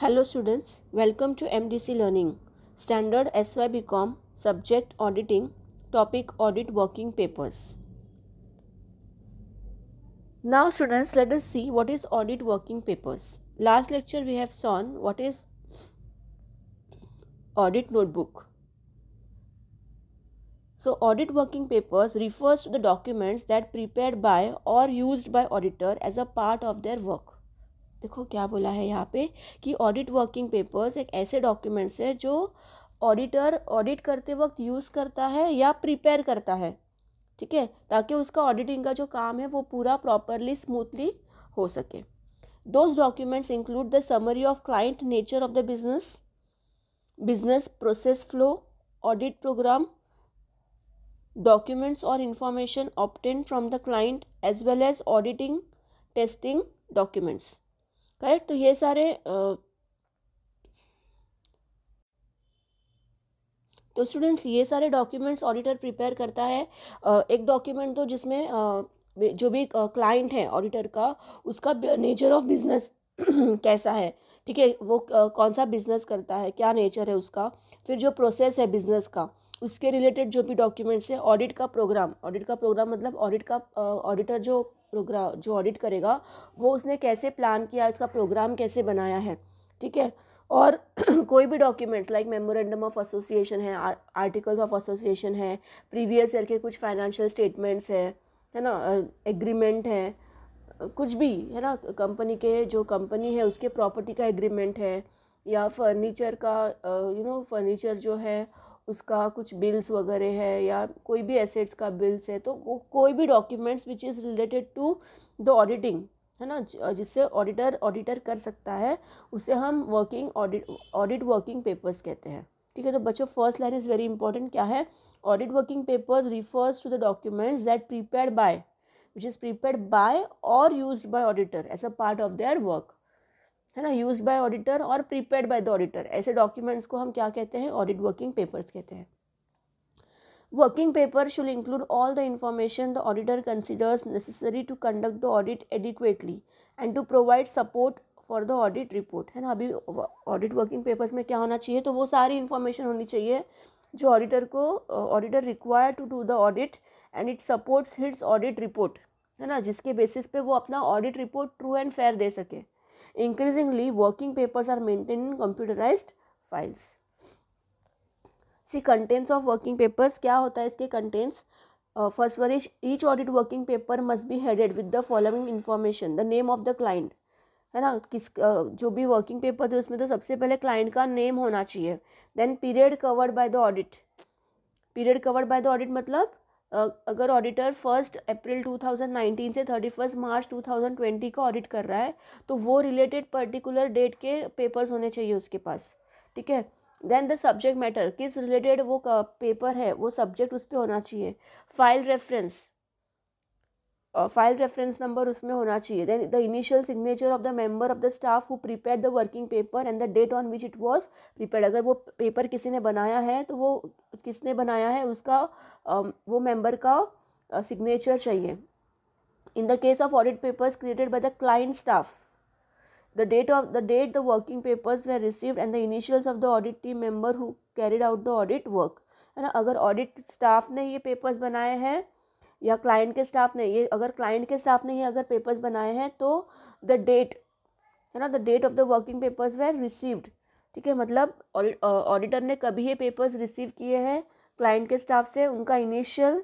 Hello students, welcome to MDC Learning. Standard SYBCom Subject Auditing Topic Audit Working Papers. Now students, let us see what is audit working papers. Last lecture we have shown what is audit notebook. So audit working papers refers to the documents that prepared by or used by auditor as a part of their work. देखो क्या बोला है यहाँ पे कि audit working papers एक ऐसे documents है जो ऑडिटर ऑडिट करते वक्त यूज़ करता है या प्रिपेयर करता है ठीक है ताकि उसका ऑडिटिंग का जो काम है वो पूरा प्रॉपरली स्मूथली हो सके those documents include the summary of client nature of the business business process flow audit program documents और information obtained from the client as well as auditing testing documents correct तो ये सारे तो students ये सारे documents auditor prepare करता है एक डॉक्यूमेंट तो जिसमें जो भी क्लाइंट है ऑडिटर का उसका नेचर ऑफ बिजनेस कैसा है ठीक है वो कौन सा बिजनेस करता है क्या नेचर है उसका फिर जो प्रोसेस है बिजनेस का उसके रिलेटेड जो भी डॉक्यूमेंट्स है ऑडिट का प्रोग्राम ऑडिट का प्रोग्राम मतलब ऑडिट का ऑडिटर जो प्रोग्राम जो ऑडिट करेगा वो उसने कैसे प्लान किया उसका प्रोग्राम कैसे बनाया है ठीक है और कोई भी document like memorandum of association है आर्टिकल्स ऑफ एसोसिएशन है प्रीवियस ईयर के कुछ फाइनेंशियल स्टेटमेंट्स है है ना एग्रीमेंट है कुछ भी है ना कंपनी के जो कंपनी है उसके प्रॉपर्टी का एग्रीमेंट है या फर्नीचर का यू नो फर्नीचर जो है उसका कुछ बिल्स वगैरह है या कोई भी एसेट्स का बिल्स है तो को, कोई भी documents which is related to the auditing है ना जिससे ऑडिटर ऑडिटर कर सकता है उसे हम working audit audit working papers कहते हैं ठीक है तो बच्चों first line is very important क्या है audit working papers refers to the documents that prepared by which is prepare by और use by auditor as a part of their work है ना यूज बाय ऑडिटर और prepared by the auditor ऐसे documents को हम क्या कहते हैं ऑडिट वर्किंग पेपर्स कहते हैं working paper should include all the information the auditor considers necessary to conduct the audit adequately and to provide support for the audit report है ना अभी ऑडिट वर्किंग पेपर्स में क्या होना चाहिए तो वो सारी इन्फॉर्मेशन होनी चाहिए जो ऑडिटर को auditor require to do the audit and it supports its audit report है ना जिसके बेसिस पे वो अपना audit report true and fair दे सके Increasingly, working papers are maintained in computerized files. See contents of working papers क्या होता है इसके contents first one is each audit working paper must be headed with the following information the name of the client है ना किस uh, जो भी working paper है उसमें तो सबसे पहले क्लाइंट का नेम होना चाहिए then period covered by the audit period covered by the audit मतलब अगर ऑडिटर फर्स्ट अप्रैल 2019 से थर्टी फर्स्ट मार्च 2020 का ऑडिट कर रहा है तो वो रिलेटेड पर्टिकुलर डेट के पेपर्स होने चाहिए उसके पास ठीक है देन द सब्जेक्ट मैटर किस रिलेटेड वो पेपर है वो सब्जेक्ट उस पर होना चाहिए file reference file reference number उसमें होना चाहिए then the initial signature of the member of the staff who prepare the working paper and the date on which it was prepare अगर वो पेपर किसी ने बनाया है तो वो किसने बनाया है उसका वो मेंबर का सिग्नेचर चाहिए in the case of audit papers created by the client staff the date of the date the working papers were received and the initials of the audit team member who carried out the audit work है ना अगर audit staff ने ये papers बनाए हैं या client के staff ने ये अगर क्लाइंट के स्टाफ ने ये अगर पेपर्स बनाए हैं तो द डेट है ना the date of the working papers were received ठीक है मतलब ऑडिटर ने कभी ये पेपर्स रिसीव किए हैं क्लाइंट के स्टाफ से उनका इनिशियल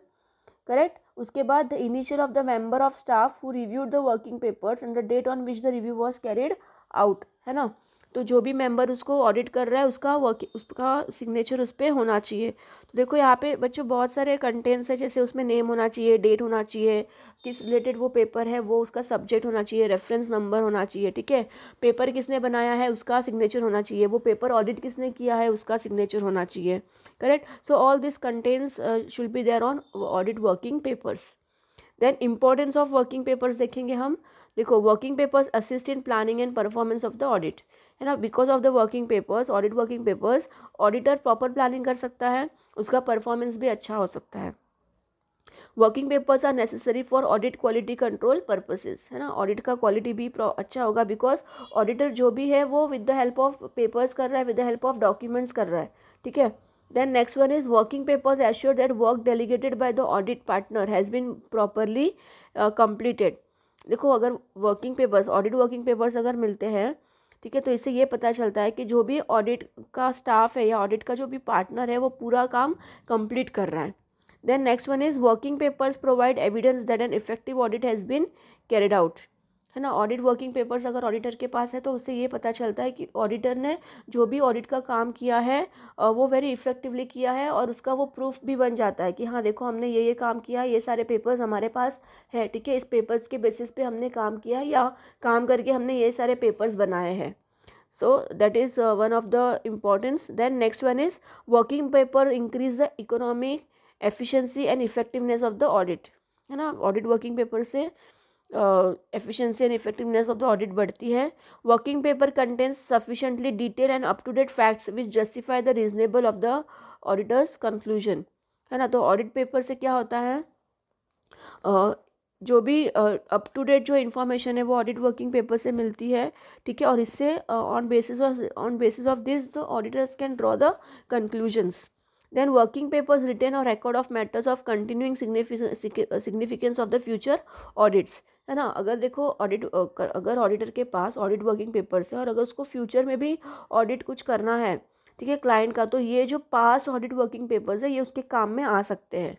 करेक्ट उसके बाद the initial of the member of staff who reviewed the working papers and the date on which the review was carried out है ना तो जो भी मेंबर उसको ऑडिट कर रहा है उसका वर्क उसका सिग्नेचर उस पर होना चाहिए तो देखो यहाँ पे बच्चों बहुत सारे कंटेंट्स है जैसे उसमें नेम होना चाहिए डेट होना चाहिए किस रिलेटेड वो पेपर है वो उसका सब्जेक्ट होना चाहिए रेफरेंस नंबर होना चाहिए ठीक है पेपर किसने बनाया है उसका सिग्नेचर होना चाहिए वो पेपर ऑडिट किसने किया है उसका सिग्नेचर होना चाहिए correct so all this contents should be there on audit working papers then importance of working papers देखेंगे हम देखो working papers assist in planning and performance of the audit है ना because of the working papers audit working papers auditor proper planning कर सकता है उसका performance भी अच्छा हो सकता है working papers are necessary for audit quality control purposes है ना ऑडिट का क्वालिटी भी अच्छा होगा बिकॉज ऑडिटर जो भी है वो with the help of papers कर रहा है with the help of documents कर रहा है ठीक है Then next one is working papers assure that work delegated by the audit partner has been properly uh, completed. देखो अगर working papers audit working papers अगर मिलते हैं ठीक है तो इससे ये पता चलता है कि जो भी ऑडिट का स्टाफ है या ऑडिट का जो भी पार्टनर है वो पूरा काम कंप्लीट कर रहा है then next one is working papers provide evidence that an effective audit has been carried out है ना ऑडिट वर्किंग पेपर्स अगर ऑडिटर के पास है तो उससे ये पता चलता है कि ऑडिटर ने जो भी ऑडिट का काम किया है वो वेरी इफ़ेक्टिवली किया है और उसका वो प्रूफ भी बन जाता है कि हाँ देखो हमने ये ये काम किया ये सारे पेपर्स हमारे पास है ठीक है इस पेपर्स के बेसिस पे हमने काम किया या काम करके हमने ये सारे पेपर्स बनाए हैं so that is one of the importance then next one is working paper increase the economic efficiency and effectiveness of the audit है ना ऑडिट वर्किंग पेपर से efficiency and effectiveness of the audit बढ़ती है working paper contents sufficiently detail and up to date facts which justify the reasonable of the auditor's conclusion है ना तो audit paper से क्या होता है uh, जो भी अप टू डेट जो इन्फॉर्मेशन है वो ऑडिट वर्किंग पेपर से मिलती है ठीक है और इससे on basis on basis of this the auditors can draw the conclusions then working papers written or record of matters of continuing uh, significance of the future audits है ना अगर देखो ऑडिट अगर ऑडिटर के पास ऑडिट वर्किंग पेपर्स है और अगर उसको फ्यूचर में भी ऑडिट कुछ करना है ठीक है क्लाइंट का तो ये जो पास ऑडिट वर्किंग पेपर्स है ये उसके काम में आ सकते हैं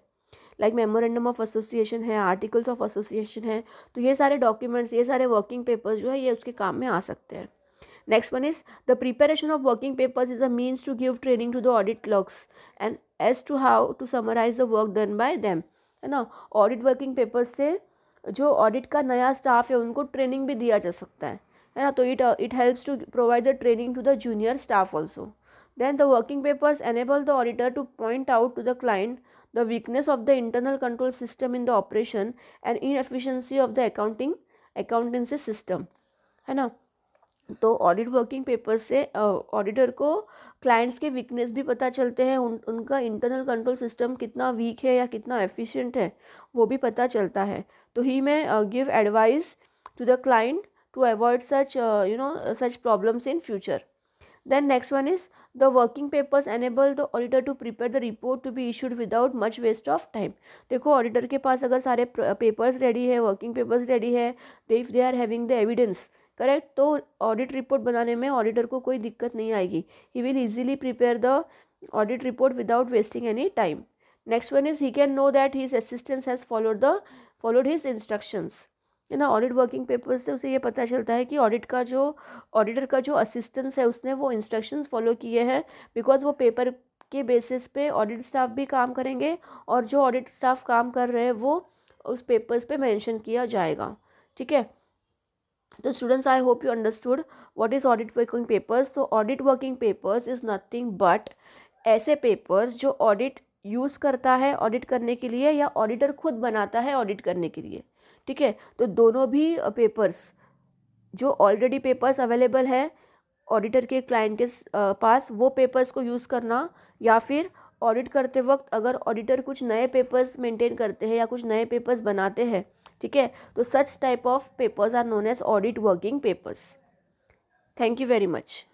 लाइक मेमोरेंडम ऑफ एसोसिएशन है आर्टिकल्स ऑफ एसोसिएशन है तो ये सारे डॉक्यूमेंट्स ये सारे वर्किंग पेपर्स जो है ये उसके काम में आ सकते हैं next one is the preparation of working papers is a means to give training to the audit clerks and as to how to summarize the work done by them है ना ऑडिट वर्किंग पेपर्स से जो audit का नया staff है उनको training भी दिया जा सकता है है ना तो it it helps to provide the training to the junior staff also then the working papers enable the auditor to point out to the client the weakness of the internal control system in the operation and inefficiency of the accounting accountancy system है ना तो audit working paper से auditor को clients के weakness भी पता चलते हैं उन उनका इंटरनल कंट्रोल सिस्टम कितना वीक है या कितना एफिशिएंट है वो भी पता चलता है तो he may give advice to the client to avoid such you know such problems in future Then next one is the working papers enable the auditor to prepare the report to be issued without much waste of time. देखो auditor के पास अगर सारे papers ready है working papers ready है they if they are having the evidence correct तो audit report बनाने में ऑडिटर को कोई दिक्कत नहीं आएगी he will easily prepare the audit report without wasting any time next one is he can know that his assistance has followed the followed his instructions है ना ऑडिट वर्किंग पेपर से उसे ये पता चलता है कि ऑडिट का जो ऑडिटर का जो असिस्टेंस है उसने वो इंस्ट्रक्शंस फॉलो किए हैं बिकॉज वो पेपर के बेसिस पे ऑडिट स्टाफ भी काम करेंगे और जो ऑडिट स्टाफ काम कर रहे हैं वो उस पेपर्स पे मेंशन किया जाएगा ठीक है तो students I hope you understood what is audit working papers तो audit working papers is nothing but ऐसे पेपर्स जो ऑडिट यूज़ करता है ऑडिट करने के लिए या ऑडिटर खुद बनाता है ऑडिट करने के लिए ठीक है तो दोनों भी पेपर्स जो ऑलरेडी पेपर्स अवेलेबल है ऑडिटर के क्लाइंट के पास वो पेपर्स को यूज़ करना या फिर ऑडिट करते वक्त अगर ऑडिटर कुछ नए पेपर्स मेंटेन करते हैं या कुछ नए पेपर्स बनाते हैं ठीक है तो such type of papers are known as audit working papers thank you very much